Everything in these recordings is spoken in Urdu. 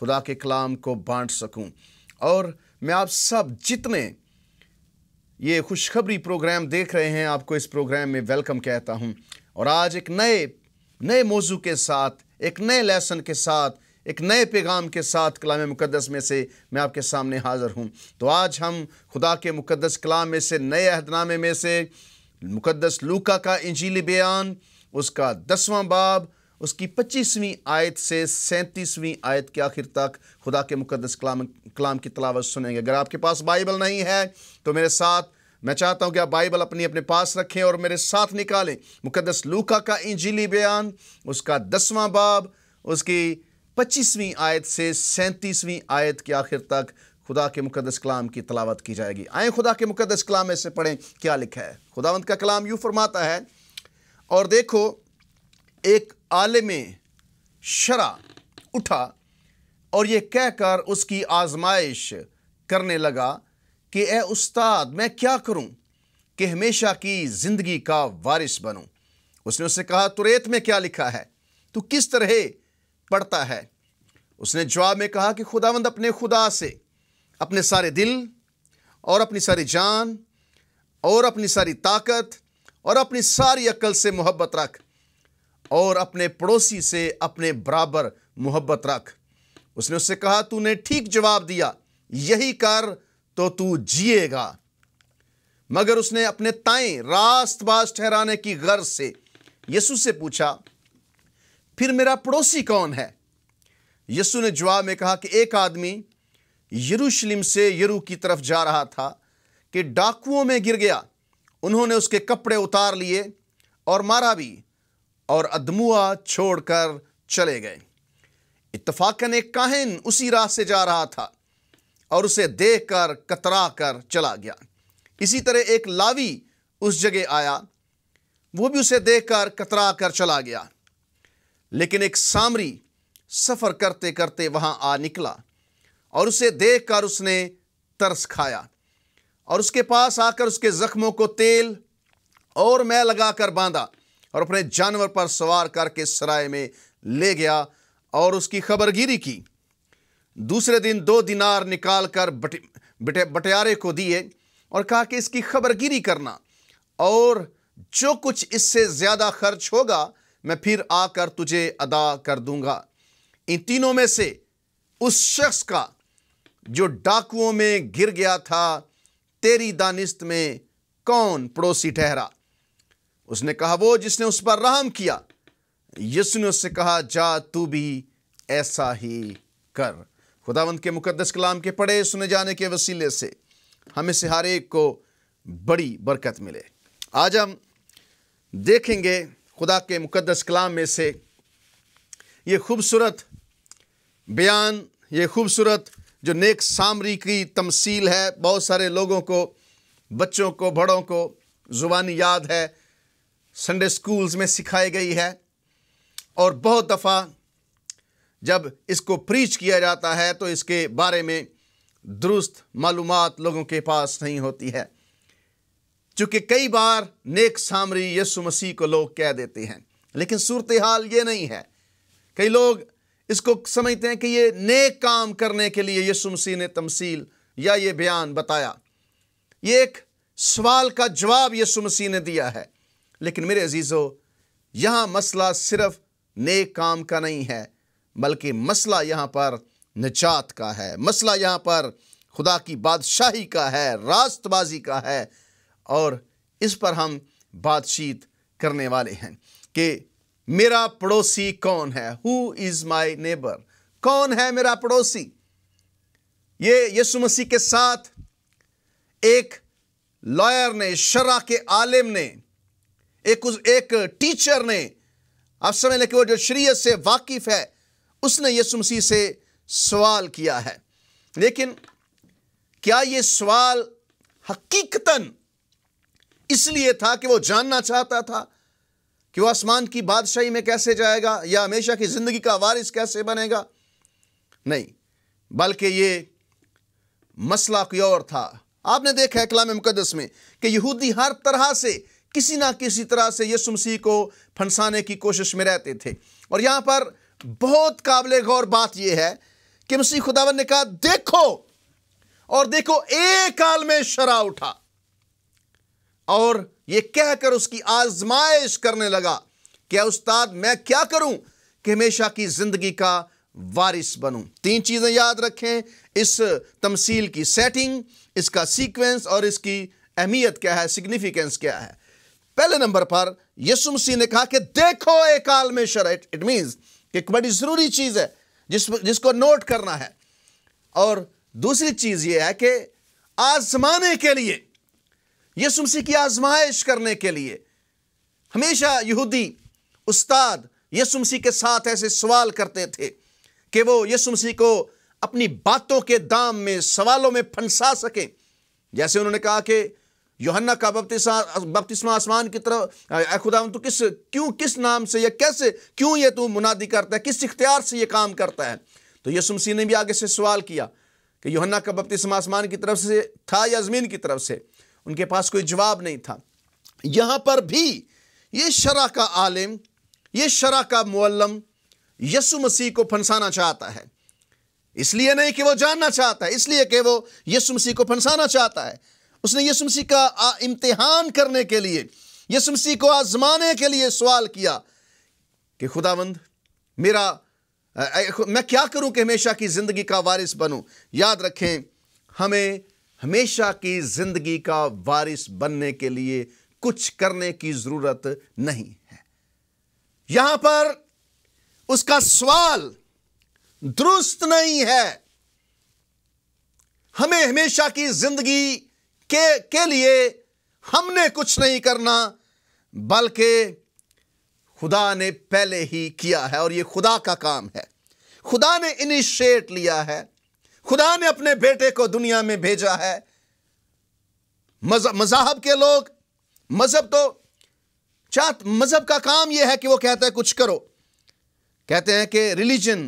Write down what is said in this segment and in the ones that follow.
خدا کے کلام کو بانٹ سکوں اور میں آپ سب جتنے یہ خوشخبری پروگرام دیکھ رہے ہیں آپ کو اس پروگرام میں ویلکم کہتا ہوں اور آج ایک نئے نئے موضوع کے ساتھ ایک نئے لیسن کے ساتھ ایک نئے پیغام کے ساتھ کلام مقدس میں سے میں آپ کے سامنے حاضر ہوں تو آج ہم خدا کے مقدس کلام میں سے نئے عہد نامے میں سے مقدس لوکا کا انجیلی بیان اس کا دسواں باب اس کی پچیسویں آیت سے سینتیسویں آیت کے آخر تک خدا کے مقدس کلام کلام کی تلاوت سنیں گے اگر آپ کے پاس بائبل نہیں ہے تو میرے ساتھ میں چاہتا ہوں کہ آپ بائبل اپنی اپنے پاس رکھیں اور میرے ساتھ نکالیں مقدس لوکا کا انجیلی بیان اس کا دسواں باب اس کی پچیسویں آیت سے سینتیسویں آیت کے آخر تک خدا کے مقدس کلام کی تلاوت کی جائے گی آئیں خدا کے مقدس کلام میں سے پڑھیں کیا لکھا ہے خداوند کا کلام یوں فرماتا ہے اور دیکھو ایک عالم شرع اٹھا اور یہ کہہ کر اس کی آزمائش کرنے لگا کہ اے استاد میں کیا کروں کہ ہمیشہ کی زندگی کا وارث بنوں اس نے اسے کہا تو ریت میں کیا لکھا ہے تو کس طرح پڑھتا ہے اس نے جواب میں کہا کہ خداوند اپنے خدا سے اپنے سارے دل اور اپنی ساری جان اور اپنی ساری طاقت اور اپنی ساری عقل سے محبت رکھ اور اپنے پڑوسی سے اپنے برابر محبت رکھ اس نے اس سے کہا تو نے ٹھیک جواب دیا یہی کر تو تو جیے گا مگر اس نے اپنے تائیں راست باز ٹھہرانے کی غرض سے یسو سے پوچھا پھر میرا پڑوسی کون ہے یسو نے جواب میں کہا کہ ایک آدمی یروشلم سے یرو کی طرف جا رہا تھا کہ ڈاکوؤں میں گر گیا انہوں نے اس کے کپڑے اتار لیے اور مارا بھی اور ادموا چھوڑ کر چلے گئے اتفاق ایک کاہن اسی راہ سے جا رہا تھا اور اسے دیکھ کر کترا کر چلا گیا اسی طرح ایک لاوی اس جگہ آیا وہ بھی اسے دیکھ کر کترا کر چلا گیا لیکن ایک سامری سفر کرتے کرتے وہاں آ نکلا اور اسے دیکھ کر اس نے ترس کھایا اور اس کے پاس آ کر اس کے زخموں کو تیل اور میں لگا کر باندھا اور اپنے جانور پر سوار کر کے سرائے میں لے گیا اور اس کی خبر گیری کی دوسرے دن دو دینار نکال کر بٹیارے کو دیے اور کہا کہ اس کی خبر گیری کرنا اور جو کچھ اس سے زیادہ خرچ ہوگا میں پھر آ کر تجھے ادا کر دوں گا ان تینوں میں سے اس شخص کا جو ڈاکوؤں میں گر گیا تھا تیری دانست میں کون پڑوسی ٹھہرا اس نے کہا وہ جس نے اس پر رحم کیا نے اس سے کہا جا تو بھی ایسا ہی کر خداوند کے مقدس کلام کے پڑھے سنے جانے کے وسیلے سے ہمیں سے ہر ایک کو بڑی برکت ملے آج ہم دیکھیں گے خدا کے مقدس کلام میں سے یہ خوبصورت بیان یہ خوبصورت جو نیک سامری کی تمثیل ہے بہت سارے لوگوں کو بچوں کو بڑوں کو زبانی یاد ہے سنڈے اسکولز میں سکھائی گئی ہے اور بہت دفعہ جب اس کو پریچ کیا جاتا ہے تو اس کے بارے میں درست معلومات لوگوں کے پاس نہیں ہوتی ہے چونکہ کئی بار نیک سامری یسو مسیح کو لوگ کہہ دیتے ہیں لیکن صورتحال یہ نہیں ہے کئی لوگ اس کو سمجھتے ہیں کہ یہ نیک کام کرنے کے لیے یسو مسیح نے تمثیل یا یہ بیان بتایا یہ ایک سوال کا جواب یسو مسیح نے دیا ہے لیکن میرے عزیزو یہاں مسئلہ صرف نیک کام کا نہیں ہے بلکہ مسئلہ یہاں پر نجات کا ہے مسئلہ یہاں پر خدا کی بادشاہی کا ہے راست بازی کا ہے اور اس پر ہم بات چیت کرنے والے ہیں کہ میرا پڑوسی کون ہے ہو از مائی نیبر کون ہے میرا پڑوسی یہ یسو مسیح کے ساتھ ایک لائر نے شرح کے عالم نے ایک ٹیچر نے آپ سمجھ لیں کہ وہ جو شریعت سے واقف ہے اس نے یسو مسیح سے سوال کیا ہے لیکن کیا یہ سوال حقیقتاً اس لیے تھا کہ وہ جاننا چاہتا تھا کہ وہ آسمان کی بادشاہی میں کیسے جائے گا یا ہمیشہ کی زندگی کا وارث کیسے بنے گا نہیں بلکہ یہ مسئلہ کوئی اور تھا آپ نے دیکھا کلام مقدس میں کہ یہودی ہر طرح سے کسی نہ کسی طرح سے یہ مسیح کو پھنسانے کی کوشش میں رہتے تھے اور یہاں پر بہت قابل غور بات یہ ہے کہ مسیح خداون نے کہا دیکھو اور دیکھو ایک کال میں شرع اٹھا اور یہ کہہ کر اس کی آزمائش کرنے لگا کہ استاد میں کیا کروں کہ ہمیشہ کی زندگی کا وارث بنوں تین چیزیں یاد رکھیں اس تمثیل کی سیٹنگ اس کا سیکوینس اور اس کی اہمیت کیا ہے سگنیفیکنس کیا ہے پہلے نمبر پر یسو مسیح نے کہا کہ دیکھو ایک کال اٹ مینز کہ ایک بڑی ضروری چیز ہے جس کو نوٹ کرنا ہے اور دوسری چیز یہ ہے کہ آزمانے کے لیے یسو مسیح کی آزمائش کرنے کے لیے ہمیشہ یہودی استاد یسو مسیح کے ساتھ ایسے سوال کرتے تھے کہ وہ یسو مسیح کو اپنی باتوں کے دام میں سوالوں میں پھنسا سکیں جیسے انہوں نے کہا کہ کا بپتسمہ آسمان کی طرف اے خدا تو کس کیوں کس نام سے یا کیسے کیوں یہ تو منادی کرتا ہے کس اختیار سے یہ کام کرتا ہے تو یسو مسیح نے بھی آگے سے سوال کیا کہ یوہنہ کا بپتسمہ آسمان کی طرف سے تھا یا زمین کی طرف سے ان کے پاس کوئی جواب نہیں تھا یہاں پر بھی یہ شرح کا عالم یہ شرح کا معلم یسو مسیح کو پھنسانا چاہتا ہے اس لیے نہیں کہ وہ جاننا چاہتا ہے اس لیے کہ وہ یسو مسیح کو پھنسانا چاہتا ہے اس نے یسو مسیح کا امتحان کرنے کے لیے یسو مسیح کو آزمانے کے لیے سوال کیا کہ خداوند میرا میں کیا کروں کہ ہمیشہ کی زندگی کا وارث بنوں یاد رکھیں ہمیں ہمیشہ کی زندگی کا وارث بننے کے لیے کچھ کرنے کی ضرورت نہیں ہے یہاں پر اس کا سوال درست نہیں ہے ہمیں ہمیشہ کی زندگی کے کے لیے ہم نے کچھ نہیں کرنا بلکہ خدا نے پہلے ہی کیا ہے اور یہ خدا کا کام ہے خدا نے انیشیٹ لیا ہے خدا نے اپنے بیٹے کو دنیا میں بھیجا ہے مذہب کے لوگ مذہب تو چاہ مذہب کا کام یہ ہے کہ وہ کہتا ہے کچھ کرو کہتے ہیں کہ religion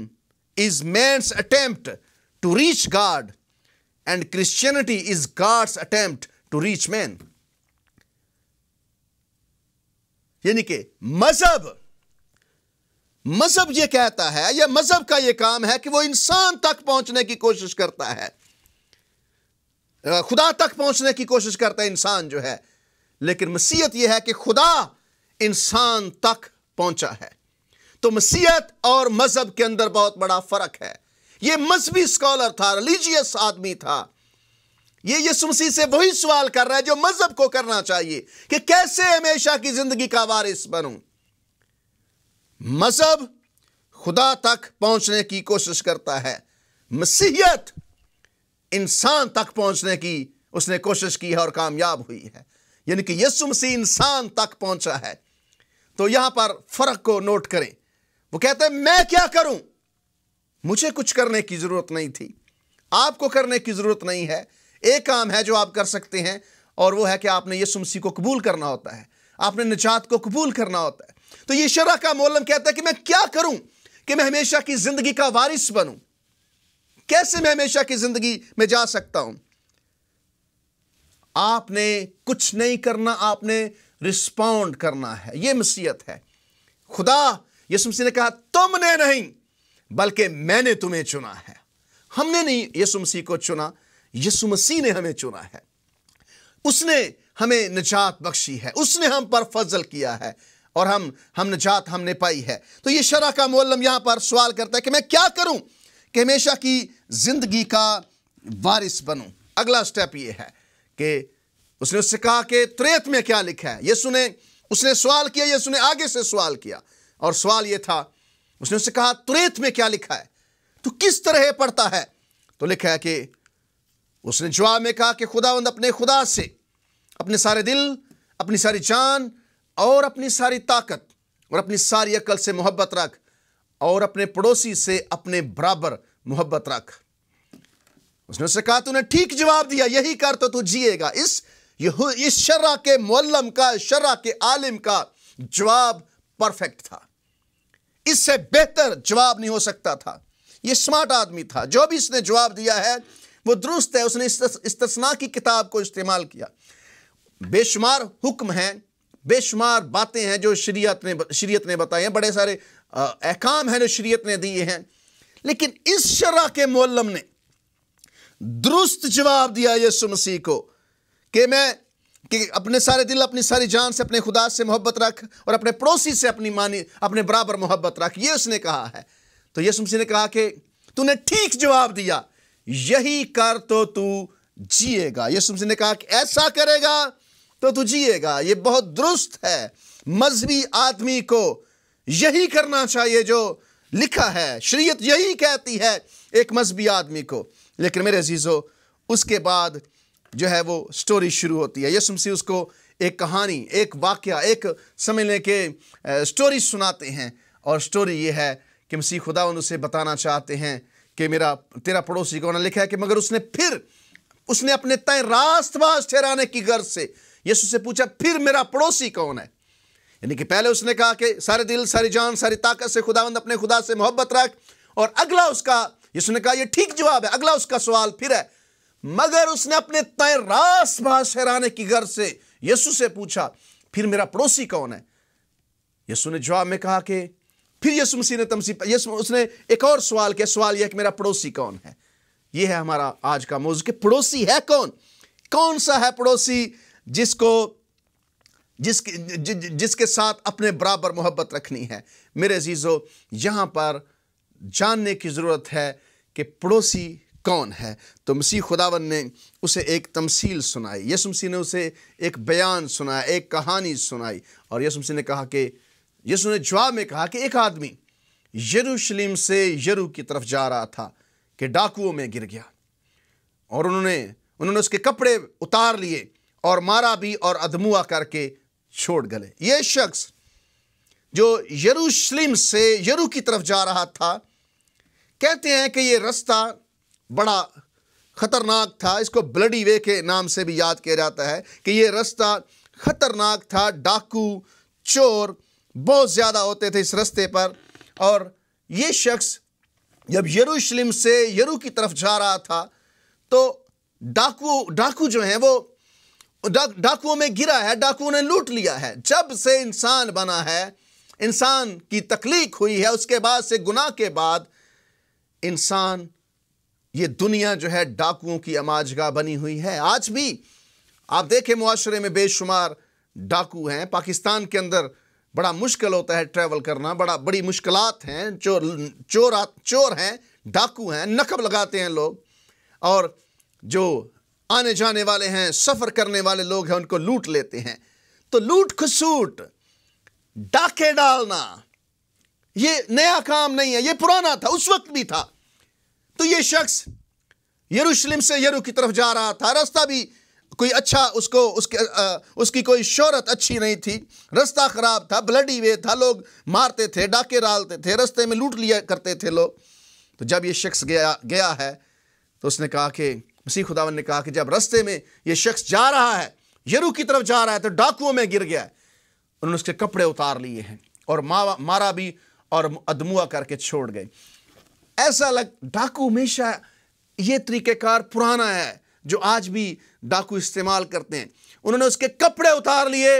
is man's attempt to reach God Christianity is God's attempt to reach man یعنی کہ مذہب مذہب یہ کہتا ہے یا مذہب کا یہ کام ہے کہ وہ انسان تک پہنچنے کی کوشش کرتا ہے خدا تک پہنچنے کی کوشش کرتا ہے انسان جو ہے لیکن مسیحت یہ ہے کہ خدا انسان تک پہنچا ہے تو مسیحت اور مذہب کے اندر بہت بڑا فرق ہے یہ مذہبی اسکالر تھا ریلیجیس آدمی تھا یہ مسیح سے وہی سوال کر رہا ہے جو مذہب کو کرنا چاہیے کہ کیسے ہمیشہ کی زندگی کا وارث بنوں مذہب خدا تک پہنچنے کی کوشش کرتا ہے مسیحیت انسان تک پہنچنے کی اس نے کوشش کی ہے اور کامیاب ہوئی ہے یعنی کہ یسو مسیح انسان تک پہنچا ہے تو یہاں پر فرق کو نوٹ کریں وہ کہتے ہیں میں کیا کروں مجھے کچھ کرنے کی ضرورت نہیں تھی آپ کو کرنے کی ضرورت نہیں ہے ایک کام ہے جو آپ کر سکتے ہیں اور وہ ہے کہ آپ نے یہ سمسی کو قبول کرنا ہوتا ہے آپ نے نجات کو قبول کرنا ہوتا ہے تو یہ شرح کا مولم کہتا ہے کہ میں کیا کروں کہ میں ہمیشہ کی زندگی کا وارث بنوں کیسے میں ہمیشہ کی زندگی میں جا سکتا ہوں آپ نے کچھ نہیں کرنا آپ نے رسپونڈ کرنا ہے یہ مسیحت ہے خدا یہ سمسی نے کہا تم نے نہیں بلکہ میں نے تمہیں چنا ہے ہم نے نہیں یسو مسیح کو چنا یسو مسیح نے ہمیں چنا ہے اس نے ہمیں نجات بخشی ہے اس نے ہم پر فضل کیا ہے اور ہم ہم نجات ہم نے پائی ہے تو یہ شرح کا مولم یہاں پر سوال کرتا ہے کہ میں کیا کروں کہ ہمیشہ کی زندگی کا وارث بنوں اگلا سٹیپ یہ ہے کہ اس نے اس سے کہا کہ تریت میں کیا لکھا ہے یہ سنے اس نے سوال کیا یہ سنے آگے سے سوال کیا اور سوال یہ تھا اس نے کہا تریت میں کیا لکھا ہے تو کس طرح پڑھتا ہے تو لکھا ہے کہ اس نے جواب میں کہا کہ خدا اپنے خدا سے اپنے سارے دل اپنی ساری جان اور اپنی ساری طاقت اور اپنی ساری عقل سے محبت رکھ اور اپنے پڑوسی سے اپنے برابر محبت رکھ اس نے اسے کہا تو نے ٹھیک جواب دیا یہی کر تو تو جیے گا اس یہ اس کے معلم کا شرع کے عالم کا جواب پرفیکٹ تھا اس سے بہتر جواب نہیں ہو سکتا تھا یہ اسمارٹ آدمی تھا جو بھی اس نے جواب دیا ہے وہ درست ہے اس نے استثناء کی کتاب کو استعمال کیا بے شمار حکم ہیں بے شمار باتیں ہیں جو شریعت شریعت نے بتائی بڑے سارے احکام ہیں جو شریعت نے دیے ہیں لیکن اس شرح کے معلم نے درست جواب دیا یسو مسیح کو کہ میں کہ اپنے سارے دل اپنی ساری جان سے اپنے خدا سے محبت رکھ اور اپنے پڑوسی سے اپنی مانی اپنے برابر محبت رکھ یہ اس نے کہا ہے تو یسم مسیح نے کہا کہ تو نے ٹھیک جواب دیا یہی کر تو جیے گا یسم مسیح نے کہا کہ ایسا کرے گا تو تو جیے گا یہ بہت درست ہے مذہبی آدمی کو یہی کرنا چاہیے جو لکھا ہے شریعت یہی کہتی ہے ایک مذہبی آدمی کو لیکن میرے عزیزو اس کے بعد جو ہے وہ سٹوری شروع ہوتی ہے یسو مسیح اس کو ایک کہانی ایک واقعہ ایک سمجھنے کے سٹوری سناتے ہیں اور سٹوری یہ ہے کہ مسیح خدا اسے بتانا چاہتے ہیں کہ میرا تیرا پڑوسی انہوں نے لکھا ہے کہ مگر اس نے پھر اس نے اپنے تائیں راست باز ٹھہرانے کی غرض سے یسو سے پوچھا پھر میرا پڑوسی کون ہے یعنی کہ پہلے اس نے کہا کہ سارے دل ساری جان ساری طاقت سے خداوند اپنے خدا سے محبت رکھ اور اگلا اس کا یسو نے کہا یہ ٹھیک جواب ہے اگلا اس کا سوال پھر ہے مگر اس نے اپنے تہ راس باسہرانے کی غرض سے یسو سے پوچھا پھر میرا پڑوسی کون ہے یسو نے جواب میں کہا کہ پھر یسو مسیح نے تمسی اس نے ایک اور سوال کیا سوال یہ کہ میرا پڑوسی کون ہے یہ ہے ہمارا آج کا موضوع کہ پڑوسی ہے کون کون سا ہے پڑوسی جس کو جس جس کے ساتھ اپنے برابر محبت رکھنی ہے میرے عزیزو یہاں پر جاننے کی ضرورت ہے کہ پڑوسی کون ہے تو مسیح خداون نے اسے ایک تمثیل سنائی یسو مسیح نے اسے ایک بیان سنایا ایک کہانی سنائی اور یسو مسیح نے کہا کہ یسو نے جواب میں کہا کہ ایک آدمی یروشلم سے یرو کی طرف جا رہا تھا کہ ڈاکوؤں میں گر گیا اور انہوں نے انہوں نے اس کے کپڑے اتار لیے اور مارا بھی اور ادموا کر کے چھوڑ گلے یہ شخص جو یروشلم سے یرو کی طرف جا رہا تھا کہتے ہیں کہ یہ رستہ بڑا خطرناک تھا اس کو بلڈی وے کے نام سے بھی یاد کیا جاتا ہے کہ یہ رستہ خطرناک تھا ڈاکو چور بہت زیادہ ہوتے تھے اس رستے پر اور یہ شخص جب یروشلم سے یرو کی طرف جا رہا تھا تو ڈاکو ڈاکو جو ہیں وہ ڈاکوؤں میں گرا ہے ڈاکوؤں نے لوٹ لیا ہے جب سے انسان بنا ہے انسان کی تخلیق ہوئی ہے اس کے بعد سے گناہ کے بعد انسان یہ دنیا جو ہے ڈاکوؤں کی اماجگاہ بنی ہوئی ہے آج بھی آپ دیکھیں معاشرے میں بے شمار ڈاکو ہیں پاکستان کے اندر بڑا مشکل ہوتا ہے ٹریول کرنا بڑا بڑی مشکلات ہیں چور ہیں ڈاکو ہیں نقب لگاتے ہیں لوگ اور جو آنے جانے والے ہیں سفر کرنے والے لوگ ہیں ان کو لوٹ لیتے ہیں تو لوٹ کھسوٹ ڈاکے ڈالنا یہ نیا کام نہیں ہے یہ پرانا تھا اس وقت بھی تھا تو یہ شخص یروشلم سے یرو کی طرف جا رہا تھا راستہ بھی کوئی اچھا اس اس کو کی کوئی شہرت اچھی نہیں تھی رستہ خراب تھا بلڈی وے تھا لوگ مارتے تھے ڈاکے ڈالتے تھے رستے میں لوٹ لیا کرتے تھے لوگ تو جب یہ شخص گیا گیا ہے تو اس نے کہا کہ مسیح خداون نے کہا کہ جب رستے میں یہ شخص جا رہا ہے یرو کی طرف جا رہا ہے تو ڈاکوؤں میں گر گیا ہے انہوں نے اس کے کپڑے اتار لیے ہیں اور مارا بھی اور ادموا کر کے چھوڑ گئے ایسا لگ ڈاکو ہمیشہ یہ طریقہ کار پرانا ہے جو آج بھی ڈاکو استعمال کرتے ہیں انہوں نے اس کے کپڑے اتار لیے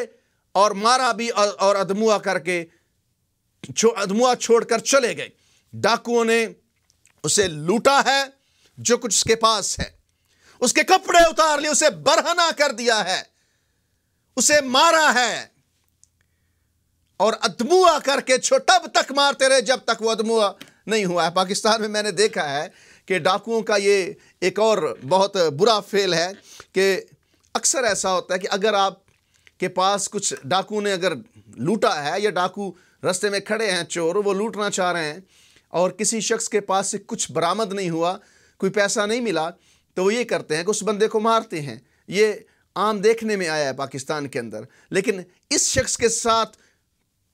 اور مارا بھی اور ادموا کر کے ادموا چھوڑ کر چلے گئے ڈاکو نے اسے لوٹا ہے جو کچھ اس کے پاس ہے اس کے کپڑے اتار لیے اسے برہنا کر دیا ہے اسے مارا ہے اور ادموا کر کے تب تک مارتے رہے جب تک وہ ادموا نہیں ہوا ہے پاکستان میں میں نے دیکھا ہے کہ ڈاکوؤں کا یہ ایک اور بہت برا فعل ہے کہ اکثر ایسا ہوتا ہے کہ اگر آپ کے پاس کچھ ڈاکو نے اگر لوٹا ہے یا ڈاکو رستے میں کھڑے ہیں چور وہ لوٹنا چاہ رہے ہیں اور کسی شخص کے پاس سے کچھ برآمد نہیں ہوا کوئی پیسہ نہیں ملا تو وہ یہ کرتے ہیں کہ اس بندے کو مارتے ہیں یہ عام دیکھنے میں آیا ہے پاکستان کے اندر لیکن اس شخص کے ساتھ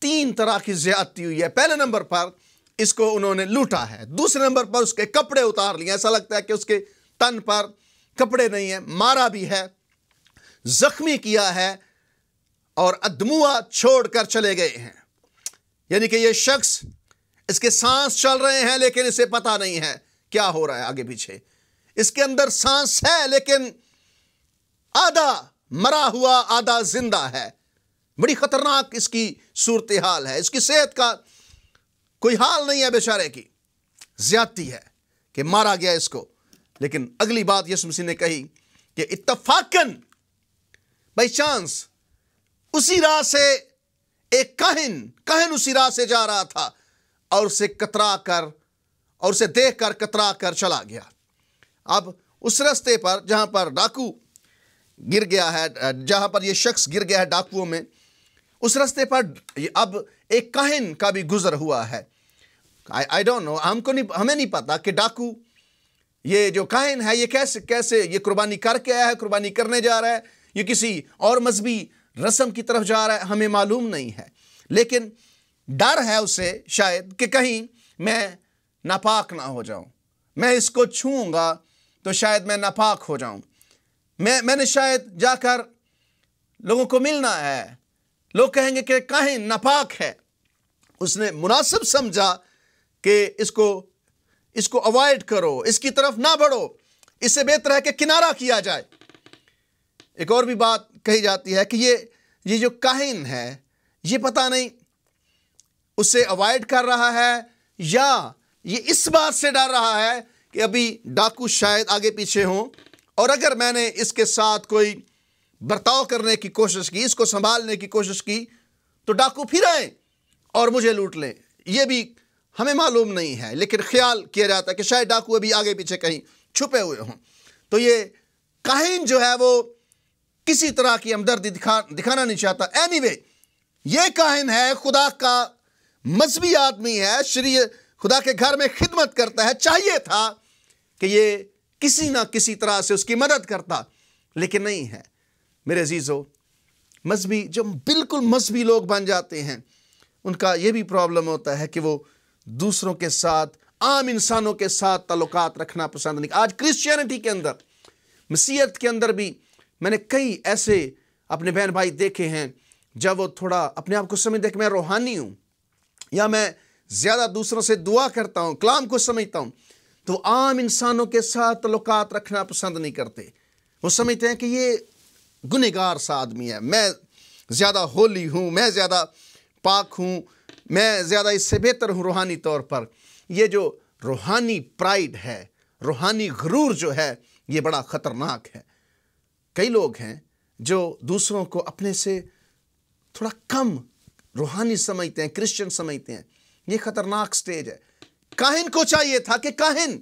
تین طرح کی زیادتی ہوئی ہے پہلے نمبر پر اس کو انہوں نے لوٹا ہے دوسرے نمبر پر اس کے کپڑے اتار لیے ایسا لگتا ہے کہ اس کے تن پر کپڑے نہیں ہیں مارا بھی ہے زخمی کیا ہے اور چھوڑ کر چلے گئے ہیں یعنی کہ یہ شخص اس کے سانس چل رہے ہیں لیکن اسے پتا نہیں ہے کیا ہو رہا ہے آگے پیچھے اس کے اندر سانس ہے لیکن آدھا مرا ہوا آدھا زندہ ہے بڑی خطرناک اس کی صورتحال ہے اس کی صحت کا کوئی حال نہیں ہے بیچارے کی زیادتی ہے کہ مارا گیا اس کو لیکن اگلی بات یسو مسیح نے کہی کہ اتفاقن بائی چانس اسی راہ سے ایک کہن کہن اسی راہ سے جا رہا تھا اور اسے کترا کر اور اسے دیکھ کر کترا کر چلا گیا اب اس رستے پر جہاں پر ڈاکو گر گیا ہے جہاں پر یہ شخص گر گیا ہے ڈاکووں میں اس رستے پر اب ایک کہن کا بھی گزر ہوا ہے آئی ڈونٹ نو ہم کو نہیں ہمیں نہیں پتا کہ ڈاکو یہ جو کائن ہے یہ کیسے کیسے یہ قربانی کر کے آیا ہے قربانی کرنے جا رہا ہے یہ کسی اور مذہبی رسم کی طرف جا رہا ہے ہمیں معلوم نہیں ہے لیکن ڈر ہے اسے شاید کہ کہیں میں ناپاک نہ ہو جاؤں میں اس کو چھوؤں گا تو شاید میں ناپاک ہو جاؤں میں میں نے شاید جا کر لوگوں کو ملنا ہے لوگ کہیں گے کہ کہیں ناپاک ہے اس نے مناسب سمجھا کہ اس کو اس کو اوائڈ کرو اس کی طرف نہ بڑھو اس سے بہتر ہے کہ کنارہ کیا جائے ایک اور بھی بات کہی جاتی ہے کہ یہ یہ جو کاہن ہے یہ پتہ نہیں اسے اوائڈ کر رہا ہے یا یہ اس بات سے ڈر رہا ہے کہ ابھی ڈاکو شاید آگے پیچھے ہوں اور اگر میں نے اس کے ساتھ کوئی برتاؤ کرنے کی کوشش کی اس کو سنبھالنے کی کوشش کی تو ڈاکو پھر آئیں اور مجھے لوٹ لیں یہ بھی ہمیں معلوم نہیں ہے لیکن خیال کیا جاتا ہے کہ شاید ڈاکو ابھی آگے پیچھے کہیں چھپے ہوئے ہوں تو یہ کاہن جو ہے وہ کسی طرح کی ہمدردی دکھا دکھانا نہیں چاہتا اینی وے یہ کاہن ہے خدا کا مذہبی آدمی ہے شری خدا کے گھر میں خدمت کرتا ہے چاہیے تھا کہ یہ کسی نہ کسی طرح سے اس کی مدد کرتا لیکن نہیں ہے میرے عزیزو مذہبی جو بالکل مذہبی لوگ بن جاتے ہیں ان کا یہ بھی پرابلم ہوتا ہے کہ وہ دوسروں کے ساتھ عام انسانوں کے ساتھ تعلقات رکھنا پسند نہیں آج کرسچینٹی کے اندر مسیحت کے اندر بھی میں نے کئی ایسے اپنے بہن بھائی دیکھے ہیں جب وہ تھوڑا اپنے آپ کو سمجھ کہ میں روحانی ہوں یا میں زیادہ دوسروں سے دعا کرتا ہوں کلام کو سمجھتا ہوں تو عام انسانوں کے ساتھ تعلقات رکھنا پسند نہیں کرتے وہ سمجھتے ہیں کہ یہ گنہگار سا آدمی ہے میں زیادہ ہولی ہوں میں زیادہ پاک ہوں میں زیادہ اس سے بہتر ہوں روحانی طور پر یہ جو روحانی پرائیڈ ہے روحانی غرور جو ہے یہ بڑا خطرناک ہے کئی لوگ ہیں جو دوسروں کو اپنے سے تھوڑا کم روحانی سمجھتے ہیں کرسچن سمجھتے ہیں یہ خطرناک سٹیج ہے کاہن کو چاہیے تھا کہ کاہن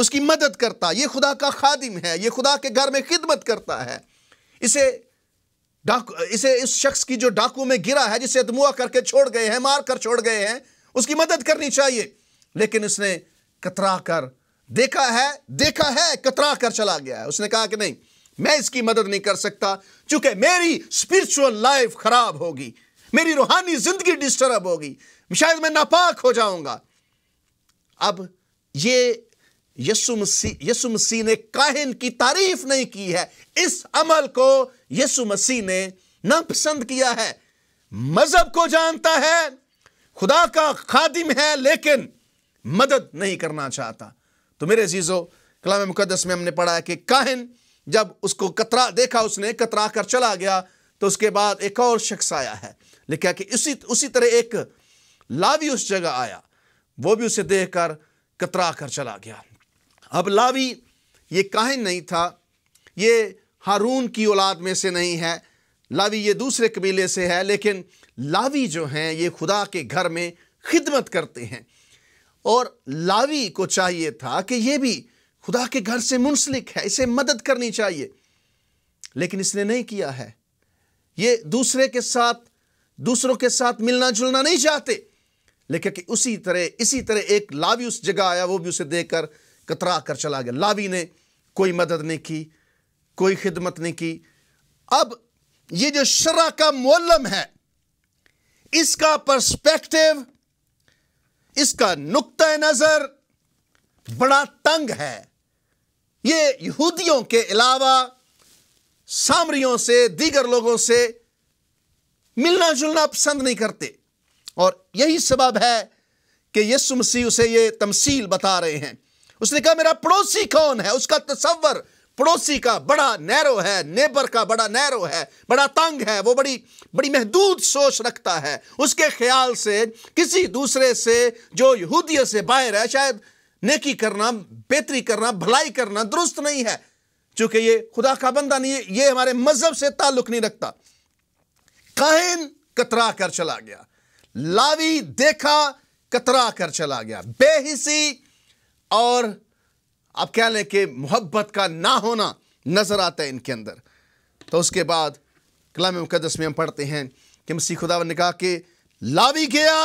اس کی مدد کرتا یہ خدا کا خادم ہے یہ خدا کے گھر میں خدمت کرتا ہے اسے اسے اس شخص کی جو ڈاکو میں گرا ہے جسے کر کے چھوڑ گئے ہیں مار کر چھوڑ گئے ہیں اس کی مدد کرنی چاہیے لیکن اس نے کترا کر دیکھا ہے دیکھا ہے کترا کر چلا گیا ہے اس نے کہا کہ نہیں میں اس کی مدد نہیں کر سکتا چونکہ میری اسپرچل لائف خراب ہوگی میری روحانی زندگی ڈسٹرب ہوگی شاید میں ناپاک ہو جاؤں گا اب یہ یسو مسیح یسو مسیح نے کاہن کی تعریف نہیں کی ہے اس عمل کو یسو مسیح نے ناپسند کیا ہے مذہب کو جانتا ہے خدا کا خادم ہے لیکن مدد نہیں کرنا چاہتا تو میرے عزیزو کلام مقدس میں ہم نے پڑھا ہے کہ کاہن جب اس اس کو کترا کترا دیکھا نے کر چلا گیا تو اس کے بعد ایک اور شخص آیا ہے لکھا کہ اسی اسی طرح ایک لاوی اس جگہ آیا وہ بھی اسے دیکھ کر کترا کر چلا گیا اب لاوی یہ کاہن نہیں تھا یہ ہارون کی اولاد میں سے نہیں ہے لاوی یہ دوسرے قبیلے سے ہے لیکن لاوی جو ہیں یہ خدا کے گھر میں خدمت کرتے ہیں اور لاوی کو چاہیے تھا کہ یہ بھی خدا کے گھر سے منسلک ہے اسے مدد کرنی چاہیے لیکن اس نے نہیں کیا ہے یہ دوسرے کے ساتھ دوسروں کے ساتھ ملنا جلنا نہیں چاہتے لیکن کہ اسی طرح اسی طرح ایک لاوی اس جگہ آیا وہ بھی اسے دیکھ کر کترا کر چلا گیا لاوی نے کوئی مدد نہیں کی کوئی خدمت نہیں کی اب یہ جو شرع کا مولم ہے اس کا پرسپیکٹو اس کا نقطہ نظر بڑا تنگ ہے یہ یہودیوں کے علاوہ سامریوں سے دیگر لوگوں سے ملنا جلنا پسند نہیں کرتے اور یہی سبب ہے کہ یسو مسیح اسے یہ تمثیل بتا رہے ہیں اس نے کہا میرا پڑوسی کون ہے اس کا تصور پڑوسی کا بڑا نیرو ہے نیبر کا بڑا نیرو ہے بڑا تنگ ہے وہ بڑی بڑی محدود سوچ رکھتا ہے اس کے خیال سے کسی دوسرے سے جو یہودیہ سے باہر ہے شاید نیکی کرنا بہتری کرنا بھلائی کرنا درست نہیں ہے چونکہ یہ خدا کا بندہ نہیں ہے یہ ہمارے مذہب سے تعلق نہیں رکھتا کاہن کترا کر چلا گیا لاوی دیکھا کترا کر چلا گیا بے حسی اور آپ کہہ لیں کہ محبت کا نہ ہونا نظر آتا ہے ان کے اندر تو اس کے بعد کلام مقدس میں ہم پڑھتے ہیں کہ مسیح خدا نے کہا کہ لاوی گیا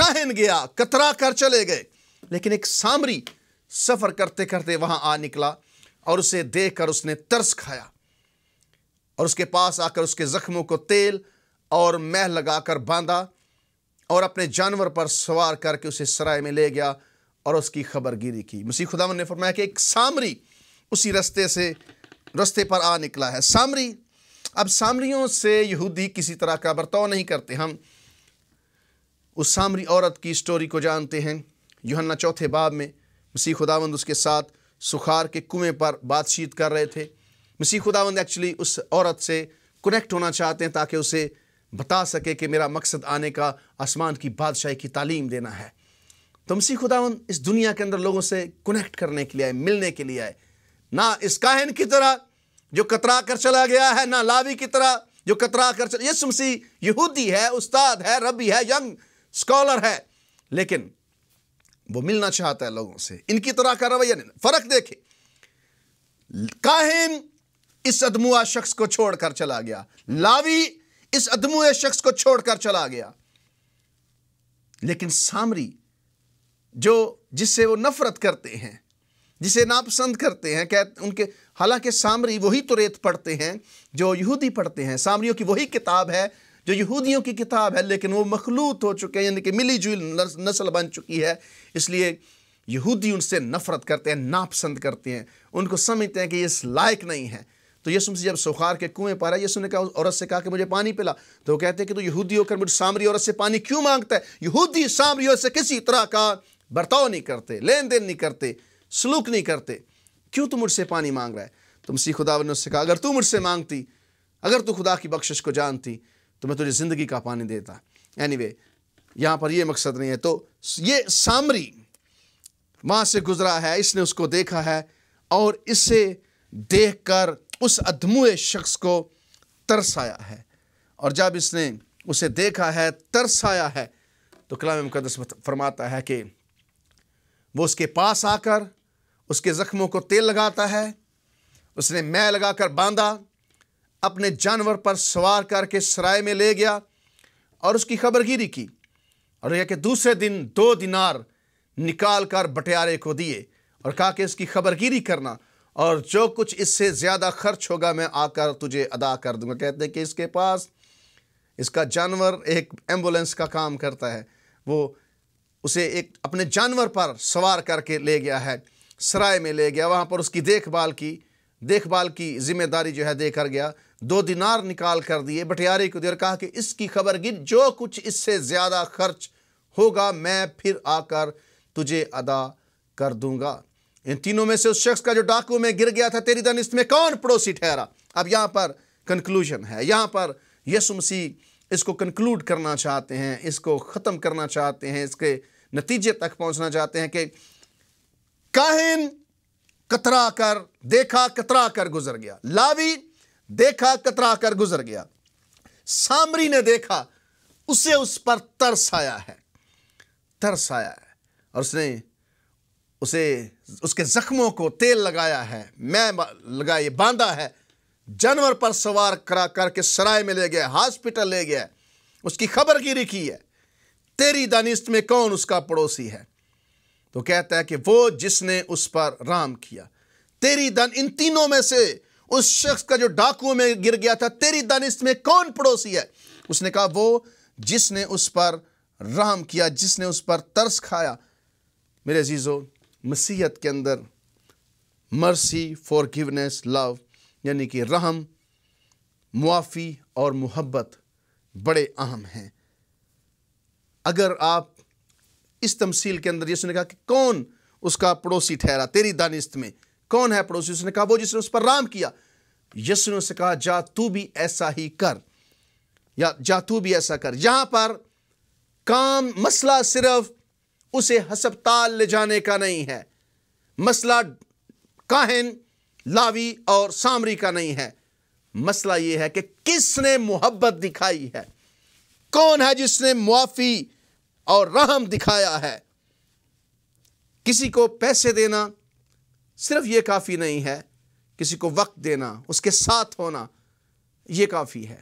کہن گیا کترا کر چلے گئے لیکن ایک سامری سفر کرتے کرتے وہاں آ نکلا اور اسے دیکھ کر اس نے ترس کھایا اور اس کے پاس آ کر اس کے زخموں کو تیل اور مہ لگا کر باندھا اور اپنے جانور پر سوار کر کے اسے سرائے میں لے گیا اور اس کی خبر گیری کی مسیح خداون نے فرمایا کہ ایک سامری اسی رستے سے رستے پر آ نکلا ہے سامری اب سامریوں سے یہودی کسی طرح کا برتاؤ نہیں کرتے ہم اس سامری عورت کی سٹوری کو جانتے ہیں یوہنہ چوتھے باب میں مسیح خداوند اس کے ساتھ سخار کے کنویں پر بات چیت کر رہے تھے مسیح خداوند ایکچولی اس عورت سے کنیکٹ ہونا چاہتے ہیں تاکہ اسے بتا سکے کہ میرا مقصد آنے کا آسمان کی بادشاہی کی تعلیم دینا ہے تو مسیح خداون اس دنیا کے اندر لوگوں سے کنیکٹ کرنے کے لیے آئے ملنے کے لیے آئے نہ اس کاہن کی طرح جو کترا کر چلا گیا ہے نہ لاوی کی طرح جو کترا کر چلا یہودی ہے استاد ہے ربی ہے ینگ سکولر ہے لیکن وہ ملنا چاہتا ہے لوگوں سے ان کی طرح کا رویہ نہیں فرق دیکھے کاہن اس ادموا شخص کو چھوڑ کر چلا گیا لاوی اس ادموئے شخص کو چھوڑ کر چلا گیا لیکن سامری جو جس سے وہ نفرت کرتے ہیں جسے ناپسند کرتے ہیں کہ ان کے حالانکہ سامری وہی تو ریت پڑھتے ہیں جو یہودی پڑھتے ہیں سامریوں کی وہی کتاب ہے جو یہودیوں کی کتاب ہے لیکن وہ مخلوط ہو چکے ہیں یعنی کہ ملی جل نسل بن چکی ہے اس لیے یہودی ان سے نفرت کرتے ہیں ناپسند کرتے ہیں ان کو سمجھتے ہیں کہ یہ لائق نہیں ہے تو یہ سن جب سخار کے کنویں پارا یسو نے کہا عورت سے کہا کہ مجھے پانی پلا تو وہ کہتے ہیں کہ تو یہودی ہو کر مجھے سامری عورت سے پانی کیوں مانگتا ہے یہودی سامری عورت سے کسی طرح کا برتاؤ نہیں کرتے لین دین نہیں کرتے سلوک نہیں کرتے کیوں تو مجھ سے پانی مانگ رہا ہے تو مسیح خدا نے اس سے کہا اگر تو مجھ سے مانگتی اگر تو خدا کی بخشش کو جانتی تو میں تجھے زندگی کا پانی دیتا اینی وے یہاں پر یہ مقصد نہیں ہے تو یہ سامری وہاں سے گزرا ہے اس نے اس کو دیکھا ہے اور اسے دیکھ کر اس ادموئے شخص کو ترسایا ہے اور جب اس نے اسے دیکھا ہے ترسایا ہے تو کلام مقدس فرماتا ہے کہ وہ اس کے پاس آ کر اس کے زخموں کو تیل لگاتا ہے اس نے میں لگا کر باندھا اپنے جانور پر سوار کر کے سرائے میں لے گیا اور اس کی خبر گیری کی اور یہ کہ دوسرے دن دو دینار نکال کر بٹیارے کو دیے اور کہا کہ اس کی خبر گیری کرنا اور جو کچھ اس سے زیادہ خرچ ہوگا میں آ کر تجھے ادا کر دوں گا کہتے کہ اس کے پاس اس کا جانور ایک ایمبولنس کا کام کرتا ہے وہ اسے ایک اپنے جانور پر سوار کر کے لے گیا ہے سرائے میں لے گیا وہاں پر اس کی دیکھ بھال کی دیکھ بھال کی ذمہ داری جو ہے دے کر گیا دو دینار نکال کر دیے بٹیاری کو دیر کہا کہ اس کی خبر گر جو کچھ اس سے زیادہ خرچ ہوگا میں پھر آ کر تجھے ادا کر دوں گا ان تینوں میں سے اس شخص کا جو ڈاکو میں گر گیا تھا تیری دنست میں کون پڑوسی ٹھہرا اب یہاں پر کنکلوژن ہے یہاں پر یسو مسیح اس کو کنکلوڈ کرنا چاہتے ہیں اس کو ختم کرنا چاہتے ہیں اس کے نتیجے تک پہنچنا چاہتے ہیں کہ کاہن کترا کر دیکھا کترا کر گزر گیا لاوی دیکھا کترا کر گزر گیا سامری نے دیکھا اسے اس پر ترس آیا ہے ترس آیا ہے اور اس نے اسے اس کے زخموں کو تیل لگایا ہے میں لگائی باندھا ہے جانور پر سوار کرا کر کے سرائے میں لے گیا ہاسپٹل لے گیا اس کی خبر گیری کی ہے تیری دانست میں کون اس کا پڑوسی ہے تو کہتا ہے کہ وہ جس نے اس پر رام کیا تیری دن ان تینوں میں سے اس شخص کا جو ڈاکو میں گر گیا تھا تیری دانست میں کون پڑوسی ہے اس نے کہا وہ جس نے اس پر رام کیا جس نے اس پر ترس کھایا میرے عزیزو مسیحت کے اندر مرسی فار گونیس لو یعنی کہ رحم معافی اور محبت بڑے اہم ہیں اگر آپ اس تمثیل کے اندر یسو نے کہا کہ کون اس کا پڑوسی ٹھہرا تیری دانست میں کون ہے پڑوسی اس نے کہا وہ جس نے اس پر رام کیا یسو نے اسے کہا جا تو بھی ایسا ہی کر یا جا تو بھی ایسا کر یہاں پر کام مسئلہ صرف اسے ہسپتال لے جانے کا نہیں ہے مسئلہ کاہن لاوی اور سامری کا نہیں ہے مسئلہ یہ ہے کہ کس نے محبت دکھائی ہے کون ہے جس نے معافی اور رحم دکھایا ہے کسی کو پیسے دینا صرف یہ کافی نہیں ہے کسی کو وقت دینا اس کے ساتھ ہونا یہ کافی ہے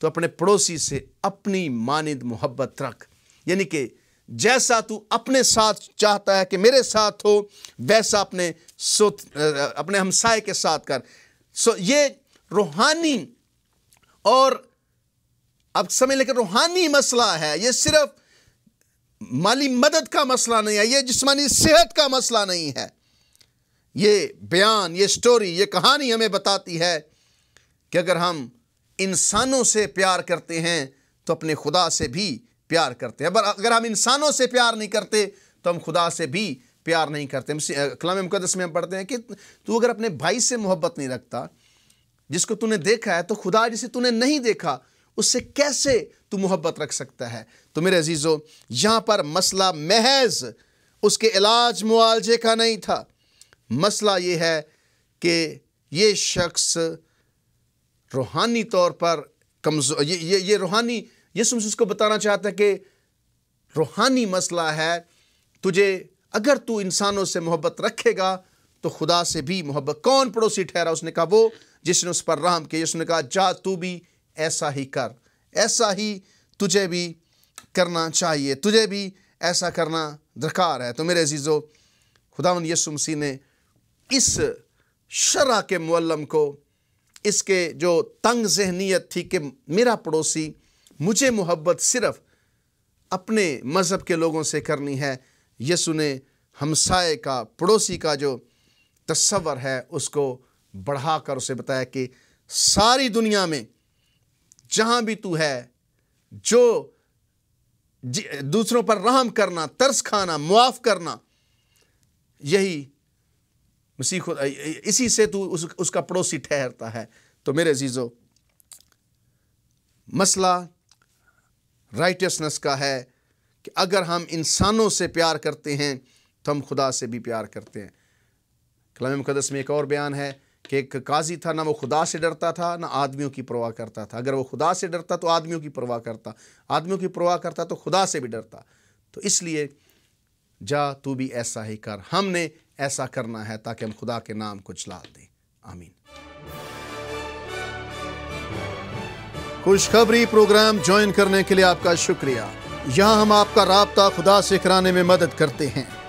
تو اپنے پڑوسی سے اپنی مانند محبت رکھ یعنی کہ جیسا تو اپنے ساتھ چاہتا ہے کہ میرے ساتھ ہو ویسا اپنے سوت اپنے ہمسائے کے ساتھ کر سو یہ روحانی اور اب سمجھ لیکن روحانی مسئلہ ہے یہ صرف مالی مدد کا مسئلہ نہیں ہے یہ جسمانی صحت کا مسئلہ نہیں ہے یہ بیان یہ سٹوری یہ کہانی ہمیں بتاتی ہے کہ اگر ہم انسانوں سے پیار کرتے ہیں تو اپنے خدا سے بھی پیار کرتے ہیں اگر ہم انسانوں سے پیار نہیں کرتے تو ہم خدا سے بھی پیار نہیں کرتے کلام مقدس میں ہم پڑھتے ہیں کہ تو اگر اپنے بھائی سے محبت نہیں رکھتا جس کو تو نے دیکھا ہے تو خدا جسے نے نہیں دیکھا اس سے کیسے تو محبت رکھ سکتا ہے تو میرے عزیزو یہاں پر مسئلہ محض اس کے علاج معالجے کا نہیں تھا مسئلہ یہ ہے کہ یہ شخص روحانی طور پر کمزور یہ یہ روحانی مسیح اس کو بتانا چاہتا ہے کہ روحانی مسئلہ ہے تجھے اگر تو انسانوں سے محبت رکھے گا تو خدا سے بھی محبت کون پڑوسی ٹھہرا اس نے کہا وہ جس نے اس پر رحم کیا اس نے کہا جا تو بھی ایسا ہی کر ایسا ہی تجھے بھی کرنا چاہیے تجھے بھی ایسا کرنا درکار ہے تو میرے عزیزو خدا خدا یسو مسیح نے اس شرح کے معلم کو اس کے جو تنگ ذہنیت تھی کہ میرا پڑوسی مجھے محبت صرف اپنے مذہب کے لوگوں سے کرنی ہے یسو نے ہمسائے کا پڑوسی کا جو تصور ہے اس کو بڑھا کر اسے بتایا کہ ساری دنیا میں جہاں بھی تو ہے جو جی، دوسروں پر رحم کرنا ترس کھانا معاف کرنا یہی مسیح اسی سے تو اس اس کا پڑوسی ٹھہرتا ہے تو میرے عزیزو مسئلہ رائٹسنس کا ہے کہ اگر ہم انسانوں سے پیار کرتے ہیں تو ہم خدا سے بھی پیار کرتے ہیں کلام مقدس میں ایک اور بیان ہے کہ ایک قاضی تھا نہ وہ خدا سے ڈرتا تھا نہ آدمیوں کی پرواہ کرتا تھا اگر وہ خدا سے ڈرتا تو آدمیوں کی پرواہ کرتا آدمیوں کی پرواہ کرتا تو خدا سے بھی ڈرتا تو اس لیے جا تو بھی ایسا ہی کر ہم نے ایسا کرنا ہے تاکہ ہم خدا کے نام کو چلا دیں آمین خوشخبری پروگرام جوائن کرنے کے لیے آپ کا شکریہ یہاں ہم آپ کا رابطہ خدا سے کرانے میں مدد کرتے ہیں